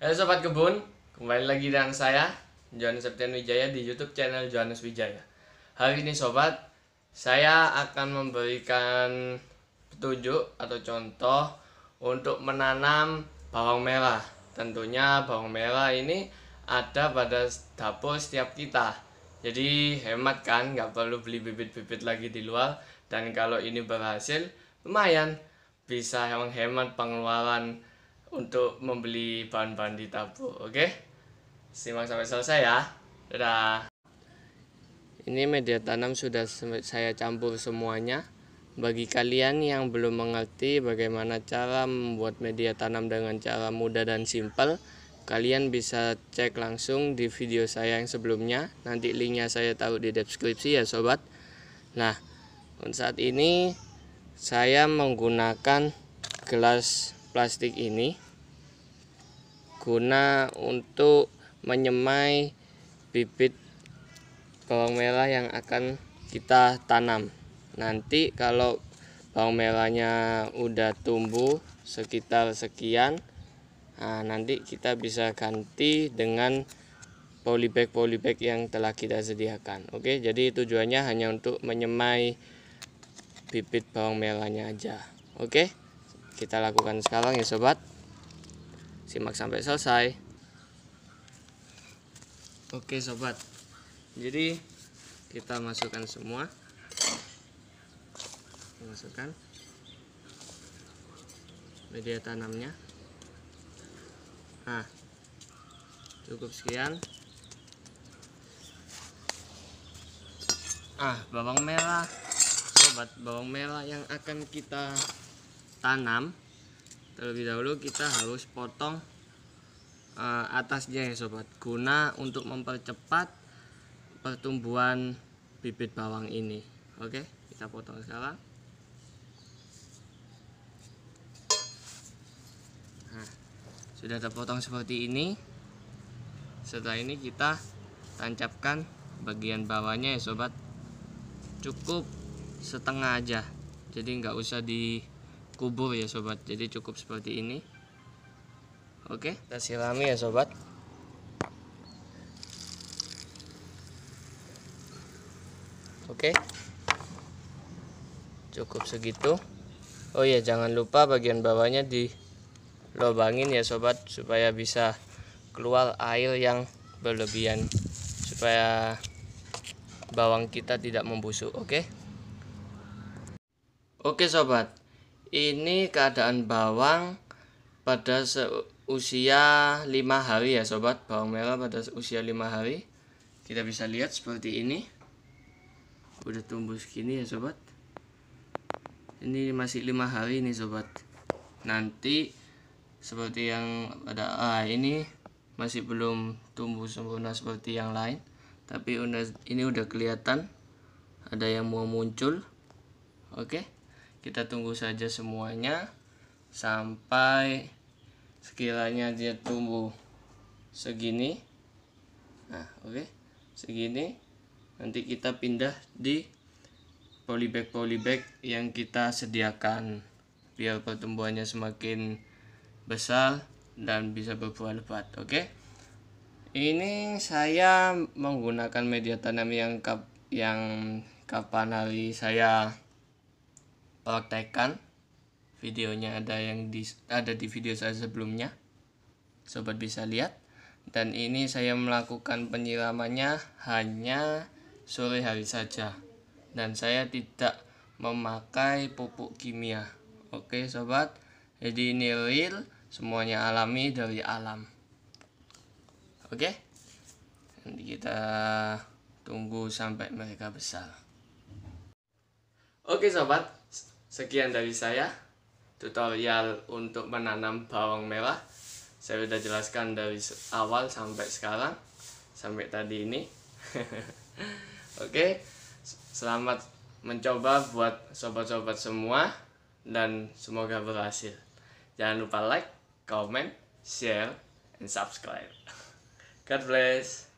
Halo Sobat Kebun, kembali lagi dengan saya, Johannes Septian Wijaya di Youtube channel Johannes Wijaya Hari ini Sobat, saya akan memberikan petunjuk atau contoh untuk menanam bawang merah Tentunya bawang merah ini ada pada dapur setiap kita Jadi hemat kan, nggak perlu beli bibit-bibit lagi di luar Dan kalau ini berhasil, lumayan bisa menghemat pengeluaran untuk membeli bahan-bahan di tabu Oke, simak sampai selesai ya. Dadah. Ini media tanam sudah saya campur semuanya. Bagi kalian yang belum mengerti bagaimana cara membuat media tanam dengan cara mudah dan simple, kalian bisa cek langsung di video saya yang sebelumnya nanti linknya saya taruh di deskripsi ya sobat nah saat ini saya menggunakan gelas plastik ini guna untuk menyemai bibit bawang merah yang akan kita tanam nanti kalau bawang merahnya udah tumbuh sekitar sekian nah, nanti kita bisa ganti dengan polybag polybag yang telah kita sediakan oke jadi tujuannya hanya untuk menyemai bibit bawang merahnya aja oke kita lakukan sekarang ya sobat simak sampai selesai oke sobat jadi kita masukkan semua kita masukkan media tanamnya nah cukup sekian ah bawang merah sobat bawang merah yang akan kita tanam terlebih dahulu kita harus potong uh, atasnya ya sobat guna untuk mempercepat pertumbuhan bibit bawang ini oke kita potong sekarang nah, sudah terpotong seperti ini setelah ini kita tancapkan bagian bawahnya ya sobat cukup setengah aja jadi nggak usah di kubur ya sobat jadi cukup seperti ini oke kita silami ya sobat oke cukup segitu oh ya jangan lupa bagian bawahnya di dilobangin ya sobat supaya bisa keluar air yang berlebihan supaya bawang kita tidak membusuk oke okay? oke okay, sobat ini keadaan bawang pada usia 5 hari ya sobat bawang merah pada usia 5 hari kita bisa lihat seperti ini udah tumbuh segini ya sobat ini masih 5 hari nih sobat nanti seperti yang ada ah, ini masih belum tumbuh sempurna seperti yang lain tapi ini udah kelihatan ada yang mau muncul oke okay? kita tunggu saja semuanya sampai sekiranya dia tumbuh segini nah oke okay. segini nanti kita pindah di polybag polybag yang kita sediakan biar pertumbuhannya semakin besar dan bisa berbuah-lebat oke okay? ini saya menggunakan media tanam yang kap yang kapan hari saya praktekan videonya ada yang di, ada di video saya sebelumnya sobat bisa lihat dan ini saya melakukan penyiramannya hanya sore hari saja dan saya tidak memakai pupuk kimia oke sobat jadi ini real semuanya alami dari alam oke nanti kita tunggu sampai mereka besar oke sobat Sekian dari saya, tutorial untuk menanam bawang merah. Saya sudah jelaskan dari awal sampai sekarang, sampai tadi ini. Oke, selamat mencoba buat sobat-sobat semua dan semoga berhasil. Jangan lupa like, comment, share, and subscribe. God bless.